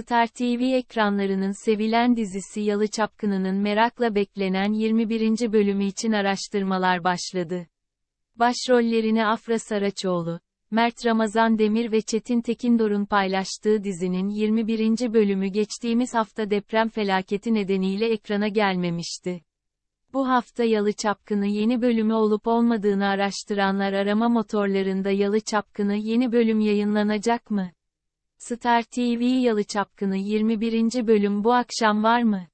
Star TV ekranlarının sevilen dizisi Yalı Çapkını'nın merakla beklenen 21. bölümü için araştırmalar başladı. Başrollerini Afra Saraçoğlu, Mert Ramazan Demir ve Çetin Tekindor'un paylaştığı dizinin 21. bölümü geçtiğimiz hafta deprem felaketi nedeniyle ekrana gelmemişti. Bu hafta Yalı Çapkını yeni bölümü olup olmadığını araştıranlar arama motorlarında Yalı Çapkını yeni bölüm yayınlanacak mı? Star TV Yalı Çapkını 21. bölüm bu akşam var mı?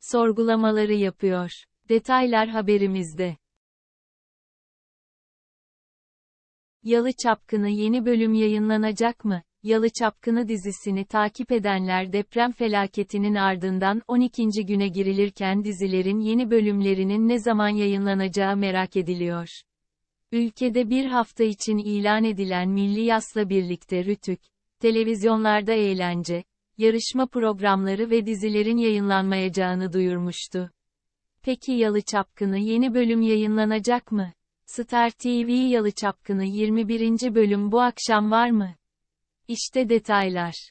Sorgulamaları yapıyor. Detaylar haberimizde. Yalı Çapkını yeni bölüm yayınlanacak mı? Yalı Çapkını dizisini takip edenler deprem felaketinin ardından 12. güne girilirken dizilerin yeni bölümlerinin ne zaman yayınlanacağı merak ediliyor. Ülkede bir hafta için ilan edilen milli yasla birlikte Rütük, televizyonlarda eğlence, yarışma programları ve dizilerin yayınlanmayacağını duyurmuştu. Peki Yalı Çapkını yeni bölüm yayınlanacak mı? Star TV Yalı Çapkını 21. bölüm bu akşam var mı? İşte detaylar.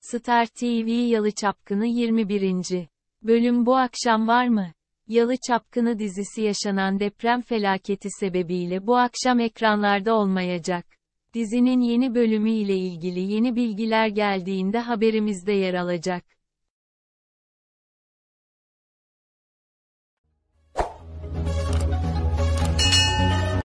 Star TV Yalı Çapkını 21. bölüm bu akşam var mı? Yalı Çapkını dizisi yaşanan deprem felaketi sebebiyle bu akşam ekranlarda olmayacak. Dizinin yeni bölümü ile ilgili yeni bilgiler geldiğinde haberimizde yer alacak.